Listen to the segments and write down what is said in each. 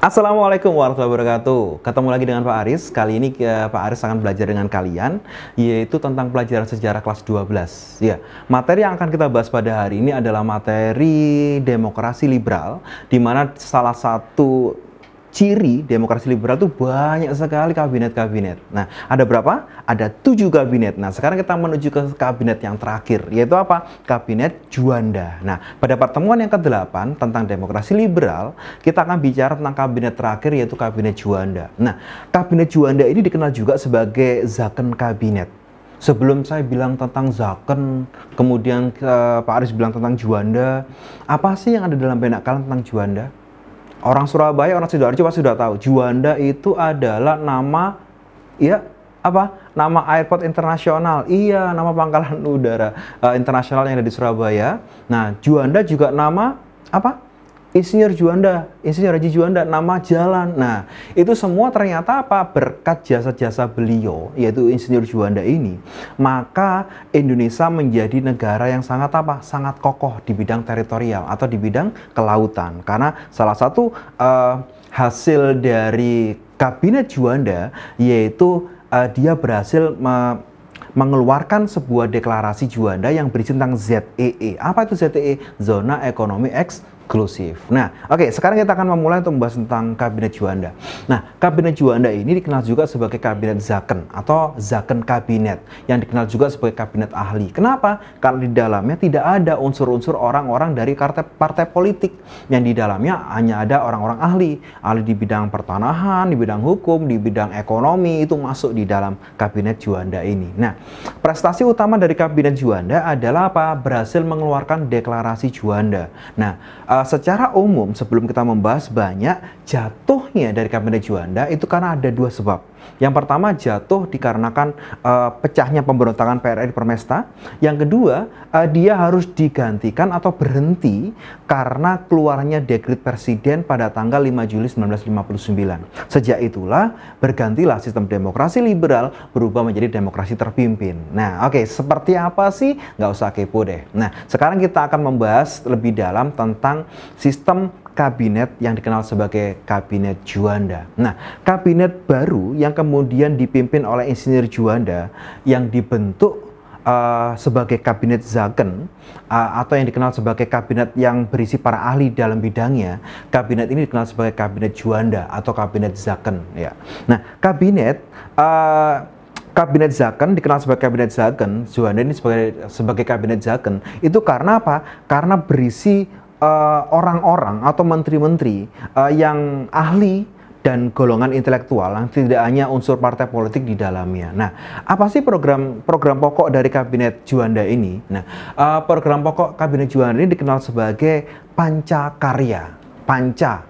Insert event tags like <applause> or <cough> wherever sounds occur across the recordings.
Assalamualaikum warahmatullahi wabarakatuh. Ketemu lagi dengan Pak Aris. Kali ini uh, Pak Aris akan belajar dengan kalian yaitu tentang pelajaran sejarah kelas 12. Ya, materi yang akan kita bahas pada hari ini adalah materi demokrasi liberal di mana salah satu ciri demokrasi liberal itu banyak sekali kabinet-kabinet. Nah, ada berapa? Ada tujuh kabinet. Nah, sekarang kita menuju ke kabinet yang terakhir, yaitu apa? Kabinet Juanda. Nah, pada pertemuan yang ke-8 tentang demokrasi liberal, kita akan bicara tentang kabinet terakhir, yaitu kabinet Juanda. Nah, kabinet Juanda ini dikenal juga sebagai Zaken Kabinet sebelum saya bilang tentang Zaken, kemudian uh, Pak Aris bilang tentang Juanda, apa sih yang ada dalam benak kalian tentang Juanda? orang Surabaya, orang Sidoarjo pasti sudah tahu. Juanda itu adalah nama ya apa? Nama airport internasional. Iya, nama pangkalan <laughs> udara uh, internasional yang ada di Surabaya. Nah, Juanda juga nama apa? Insinyur Juanda, Insinyur Haji Juanda, nama jalan. Nah, itu semua ternyata apa? Berkat jasa-jasa beliau, yaitu Insinyur Juanda ini, maka Indonesia menjadi negara yang sangat apa? Sangat kokoh di bidang teritorial atau di bidang kelautan. Karena salah satu uh, hasil dari kabinet Juanda yaitu uh, dia berhasil me mengeluarkan sebuah deklarasi Juanda yang berisi tentang ZEE. E. Apa itu ZEE? E? Zona Ekonomi Eks inklusif. Nah, oke, okay, sekarang kita akan memulai untuk membahas tentang kabinet Juanda. Nah, kabinet Juanda ini dikenal juga sebagai kabinet Zaken atau Zaken Kabinet yang dikenal juga sebagai kabinet ahli. Kenapa? Karena di dalamnya tidak ada unsur-unsur orang-orang dari partai, partai politik yang di dalamnya hanya ada orang-orang ahli, ahli di bidang pertanahan, di bidang hukum, di bidang ekonomi itu masuk di dalam kabinet Juanda ini. Nah, prestasi utama dari kabinet Juanda adalah apa? Berhasil mengeluarkan deklarasi Juanda. Nah, uh, Eh, secara umum sebelum kita membahas banyak jatuhnya dari kabinet Juanda itu karena ada dua sebab. Yang pertama jatuh dikarenakan uh, pecahnya pemberontakan PRRI Permesta. Yang kedua, uh, dia harus digantikan atau berhenti karena keluarnya dekrit presiden pada tanggal 5 Juli 1959. Sejak itulah bergantilah sistem demokrasi liberal berubah menjadi demokrasi terpimpin. Nah, oke, okay, seperti apa sih? Nggak usah kepo deh. Nah, sekarang kita akan membahas lebih dalam tentang sistem kabinet yang dikenal sebagai kabinet Juanda. Nah, kabinet baru yang kemudian dipimpin oleh insinyur Juanda yang dibentuk uh, sebagai kabinet Zaken uh, atau yang dikenal sebagai kabinet yang berisi para ahli dalam bidangnya, kabinet ini dikenal sebagai kabinet Juanda atau kabinet Zaken ya. Nah, kabinet uh, kabinet Zaken dikenal sebagai kabinet Zaken, Juanda ini sebagai sebagai kabinet Zaken itu karena apa? Karena berisi Eh, orang-orang uh, atau menteri-menteri uh, yang ahli dan golongan intelektual yang tidak hanya unsur partai politik di dalamnya. Nah, apa sih program program pokok dari kabinet Juanda ini? Nah, uh, program pokok kabinet Juanda ini dikenal sebagai Panca Karya, Panca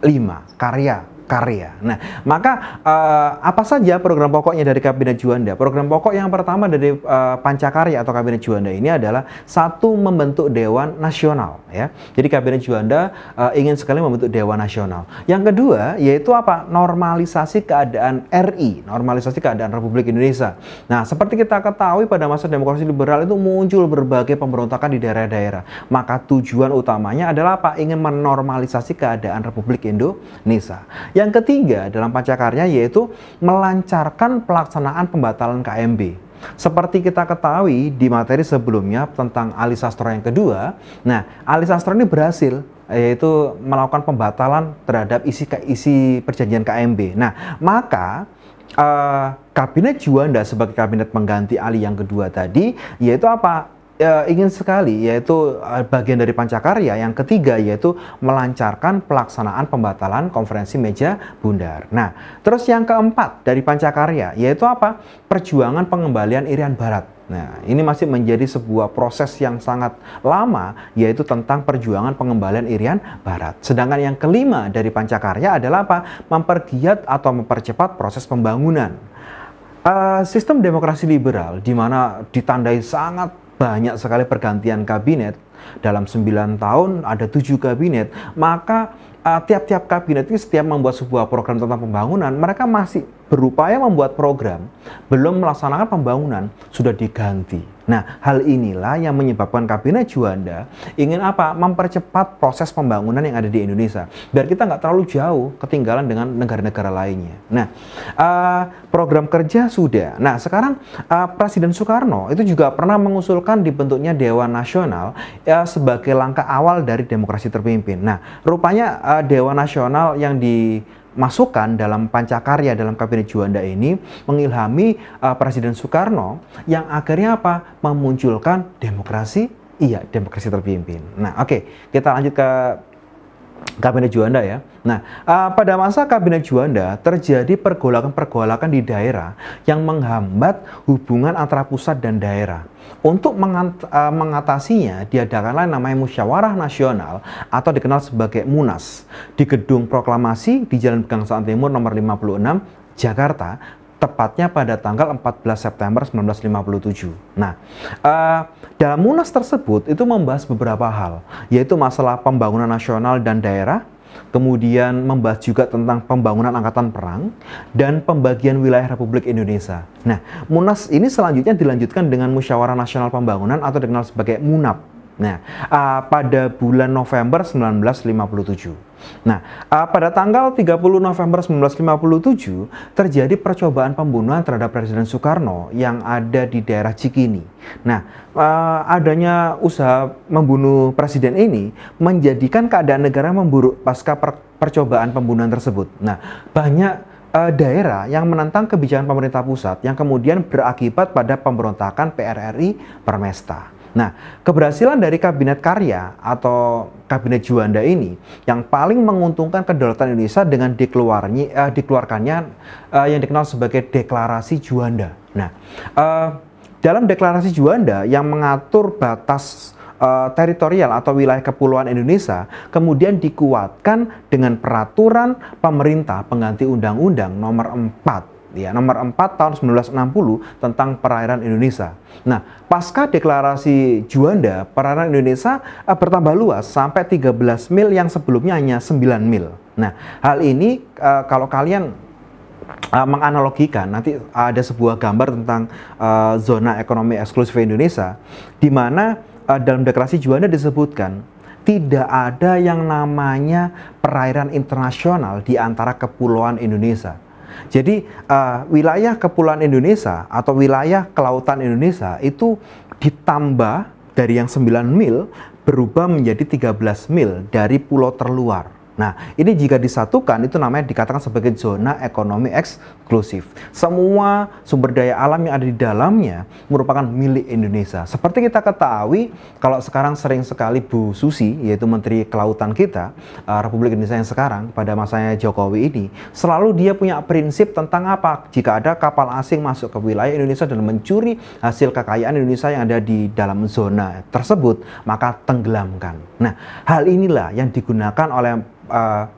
5 karya karya. Nah, maka uh, apa saja program pokoknya dari Kabinet Juanda? Program pokok yang pertama dari uh, Pancakarya atau Kabinet Juanda ini adalah satu membentuk dewan nasional ya. Jadi Kabinet Juanda uh, ingin sekali membentuk dewan nasional. Yang kedua yaitu apa? normalisasi keadaan RI, normalisasi keadaan Republik Indonesia. Nah, seperti kita ketahui pada masa demokrasi liberal itu muncul berbagai pemberontakan di daerah-daerah. Maka tujuan utamanya adalah apa? ingin menormalisasi keadaan Republik Indonesia. Yang ketiga dalam pancakarnya yaitu melancarkan pelaksanaan pembatalan KMB. Seperti kita ketahui di materi sebelumnya tentang Ali Sastro yang kedua, nah Ali Sastro ini berhasil yaitu melakukan pembatalan terhadap isi isi perjanjian KMB. Nah, maka uh, kabinet Juanda sebagai kabinet pengganti Ali yang kedua tadi, yaitu apa? ya, ingin sekali yaitu eh, bagian dari pancakarya yang ketiga yaitu melancarkan pelaksanaan pembatalan konferensi meja bundar. Nah, terus yang keempat dari pancakarya yaitu apa? Perjuangan pengembalian Irian Barat. Nah, ini masih menjadi sebuah proses yang sangat lama, yaitu tentang perjuangan pengembalian Irian Barat. Sedangkan yang kelima dari pancakarya adalah apa? Mempergiat atau mempercepat proses pembangunan. Uh, sistem demokrasi liberal, di mana ditandai sangat banyak sekali pergantian kabinet dalam 9 tahun ada tujuh kabinet maka eh, tiap-tiap uh, tiap -tiap kabinet itu setiap membuat sebuah program tentang pembangunan mereka masih berupaya membuat program, belum melaksanakan pembangunan, sudah diganti. Nah, hal inilah yang menyebabkan Kabinet Juanda ingin apa? Mempercepat proses pembangunan yang ada di Indonesia, biar kita nggak terlalu jauh ketinggalan dengan negara-negara lainnya. Nah, uh, program kerja sudah. Nah, sekarang uh, Presiden Soekarno itu juga pernah mengusulkan dibentuknya Dewan Nasional uh, sebagai langkah awal dari demokrasi terpimpin. Nah, rupanya uh, Dewan Nasional yang di masukan dalam pancakarya dalam kabinet Juanda ini mengilhami uh, Presiden Soekarno yang akhirnya apa memunculkan demokrasi iya demokrasi terpimpin. Nah, oke, okay. kita lanjut ke Kabinet Juanda ya. Nah, uh, pada masa Kabinet Juanda terjadi pergolakan-pergolakan di daerah yang menghambat hubungan antara pusat dan daerah. Untuk mengat uh, mengatasinya diadakanlah namanya musyawarah nasional atau dikenal sebagai Munas di Gedung Proklamasi di Jalan Pegangsaan Timur nomor 56 Jakarta tepatnya pada tanggal 14 September 1957. Nah, uh, dalam munas tersebut itu membahas beberapa hal, yaitu masalah pembangunan nasional dan daerah, kemudian membahas juga tentang pembangunan angkatan perang dan pembagian wilayah Republik Indonesia. Nah, munas ini selanjutnya dilanjutkan dengan Musyawarah Nasional Pembangunan atau dikenal sebagai MUNAP Nah, uh, pada bulan November 1957. Nah, uh, pada tanggal 30 November 1957 terjadi percobaan pembunuhan terhadap Presiden Soekarno yang ada di daerah Cikini. Nah, uh, adanya usaha membunuh presiden ini menjadikan keadaan negara memburuk pasca per percobaan pembunuhan tersebut. Nah, banyak uh, daerah yang menentang kebijakan pemerintah pusat yang kemudian berakibat pada pemberontakan PRRI Permesta. Nah, keberhasilan dari Kabinet Karya atau Kabinet Juanda ini yang paling menguntungkan kedaulatan Indonesia dengan dikeluarnya, uh, eh, dikeluarkannya uh, yang dikenal sebagai Deklarasi Juanda. Nah, uh, dalam Deklarasi Juanda yang mengatur batas uh, teritorial atau wilayah kepulauan Indonesia kemudian dikuatkan dengan peraturan pemerintah pengganti undang-undang nomor 4 ya nomor 4 tahun 1960 tentang perairan Indonesia. Nah, pasca deklarasi Juanda, perairan Indonesia eh, bertambah luas sampai 13 mil yang sebelumnya hanya 9 mil. Nah, hal ini eh, kalau kalian uh, menganalogikan nanti ada sebuah gambar tentang uh, zona ekonomi eksklusif Indonesia di mana uh, dalam deklarasi Juanda disebutkan tidak ada yang namanya perairan internasional di antara kepulauan Indonesia. Jadi uh, wilayah kepulauan Indonesia atau wilayah kelautan Indonesia itu ditambah dari yang 9 mil berubah menjadi 13 mil dari pulau terluar. Nah, ini jika disatukan itu namanya dikatakan sebagai zona ekonomi eksklusif. Semua sumber daya alam yang ada di dalamnya merupakan milik Indonesia. Seperti kita ketahui, kalau sekarang sering sekali Bu Susi, yaitu Menteri Kelautan kita, eh, Republik Indonesia yang sekarang pada masanya Jokowi ini, selalu dia punya prinsip tentang apa? Jika ada kapal asing masuk ke wilayah Indonesia dan mencuri hasil kekayaan Indonesia yang ada di dalam zona tersebut, maka tenggelamkan. Nah, hal inilah yang digunakan oleh uh,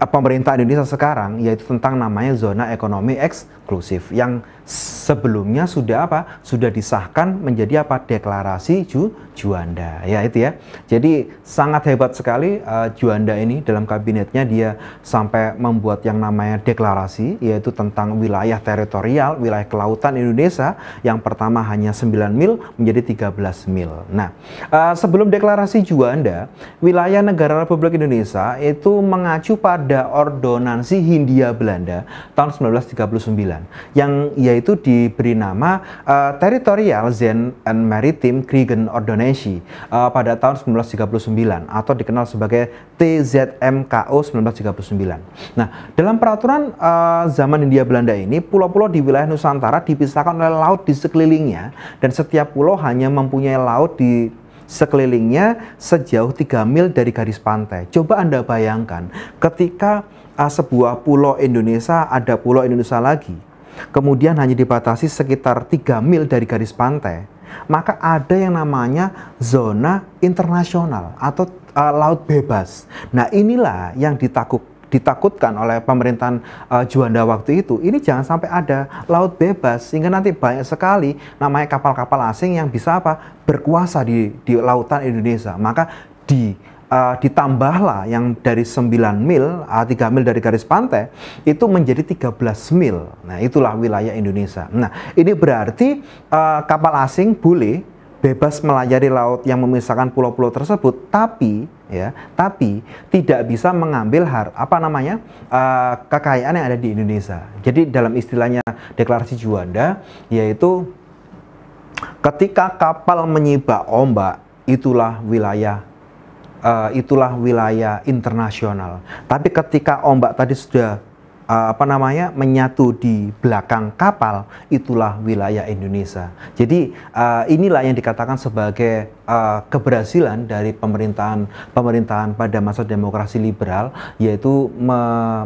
pemerintah Indonesia sekarang yaitu tentang namanya zona ekonomi eksklusif yang sebelumnya sudah apa? Sudah disahkan menjadi apa? Deklarasi ju Juanda. Ya itu ya. Jadi sangat hebat sekali uh, Juanda ini dalam kabinetnya dia sampai membuat yang namanya deklarasi yaitu tentang wilayah teritorial, wilayah kelautan Indonesia yang pertama hanya 9 mil menjadi 13 mil. Nah, uh, sebelum deklarasi Juanda, wilayah negara Republik Indonesia itu mengacu pada ordonansi Hindia Belanda tahun 1939 yang yaitu itu diberi nama uh, Territorial Zen and Maritime Kriegen Ordonansi uh, eh, pada tahun 1939 atau dikenal sebagai TZMKO 1939. Nah, dalam peraturan uh, zaman India Belanda ini, pulau-pulau di wilayah Nusantara dipisahkan oleh laut di sekelilingnya dan setiap pulau hanya mempunyai laut di sekelilingnya sejauh 3 mil dari garis pantai. Coba Anda bayangkan ketika sebuah pulau Indonesia ada pulau Indonesia lagi kemudian hanya dibatasi sekitar 3 mil dari garis pantai, maka ada yang namanya zona internasional atau uh, laut bebas. Nah, inilah yang ditakut ditakutkan oleh pemerintahan uh, Juanda waktu itu. Ini jangan sampai ada laut bebas sehingga nanti banyak sekali namanya kapal-kapal asing yang bisa apa? berkuasa di di lautan Indonesia. Maka di uh, ditambahlah yang dari 9 mil, uh, eh, 3 mil dari garis pantai, itu menjadi 13 mil. Nah, itulah wilayah Indonesia. Nah, ini berarti uh, kapal asing boleh bebas melayari laut yang memisahkan pulau-pulau tersebut, tapi ya, tapi tidak bisa mengambil har, apa namanya uh, kekayaan yang ada di Indonesia. Jadi dalam istilahnya deklarasi Juanda, yaitu ketika kapal menyibak ombak, itulah wilayah uh, itulah wilayah internasional. Tapi ketika ombak tadi sudah eh, apa namanya menyatu di belakang kapal, itulah wilayah Indonesia. Jadi uh, inilah yang dikatakan sebagai uh, keberhasilan dari pemerintahan pemerintahan pada masa demokrasi liberal, yaitu me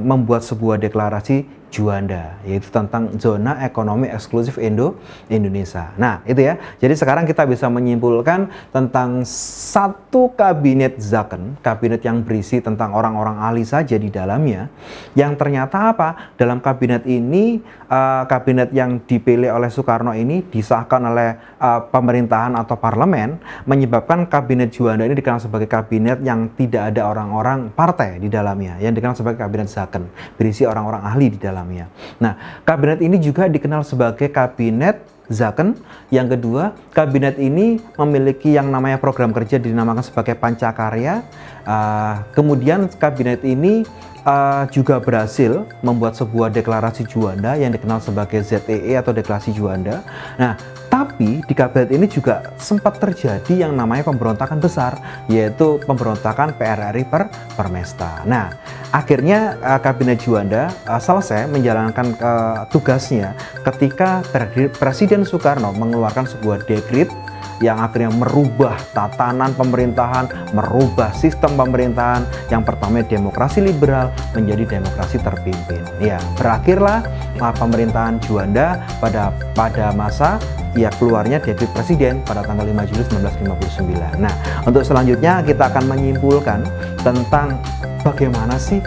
membuat sebuah deklarasi Juanda yaitu tentang zona ekonomi eksklusif Indo Indonesia. Nah, itu ya. Jadi sekarang kita bisa menyimpulkan tentang satu kabinet Zaken, kabinet yang berisi tentang orang-orang ahli saja di dalamnya yang ternyata apa? Dalam kabinet ini uh, kabinet yang dipilih oleh Soekarno ini disahkan oleh uh, pemerintahan atau parlemen menyebabkan kabinet Juanda ini dikenal sebagai kabinet yang tidak ada orang-orang partai di dalamnya, yang dikenal sebagai kabinet Zaken, berisi orang-orang ahli di dalam Ya. Nah, kabinet ini juga dikenal sebagai kabinet Zaken. Yang kedua, kabinet ini memiliki yang namanya program kerja dinamakan sebagai Pancakarya. Uh, kemudian kabinet ini uh, juga berhasil membuat sebuah deklarasi Juanda yang dikenal sebagai ZEE e atau Deklarasi Juanda. Nah, tapi di kabinet ini juga sempat terjadi yang namanya pemberontakan besar, yaitu pemberontakan PRRI per Permesta. Nah, akhirnya eh, kabinet Juanda eh, selesai menjalankan eh, tugasnya ketika Presiden Soekarno mengeluarkan sebuah dekrit yang akhirnya merubah tatanan pemerintahan, merubah sistem pemerintahan yang pertama demokrasi liberal menjadi demokrasi terpimpin. Ya, berakhirlah pemerintahan Juanda pada pada masa ya keluarnya debit Presiden pada tanggal 5 Juli 1959. Nah, untuk selanjutnya kita akan menyimpulkan tentang bagaimana sih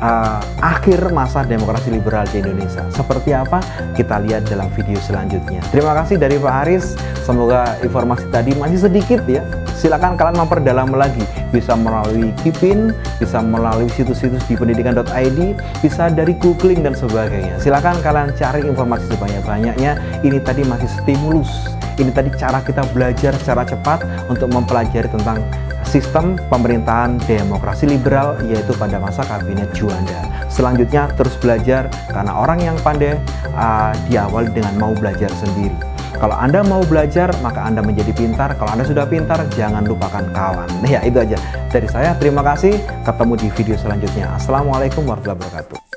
uh, akhir masa demokrasi liberal di Indonesia. Seperti apa? Kita lihat dalam video selanjutnya. Terima kasih dari Pak Haris. Semoga informasi tadi masih sedikit ya. Silakan kalian memperdalam lagi. Bisa melalui Kipin, bisa melalui situs-situs di pendidikan.id, bisa dari googling dan sebagainya. Silakan kalian cari informasi sebanyak-banyaknya. Ini tadi masih stimulus. Ini tadi cara kita belajar secara cepat untuk mempelajari tentang sistem pemerintahan demokrasi liberal yaitu pada masa kabinet Juanda. Selanjutnya terus belajar karena orang yang pandai uh, diawali dengan mau belajar sendiri. Kalau Anda mau belajar, maka Anda menjadi pintar. Kalau Anda sudah pintar, jangan lupakan kawan. Nah <laughs> Ya, itu aja. Dari saya, terima kasih. Ketemu di video selanjutnya. Assalamualaikum warahmatullahi wabarakatuh.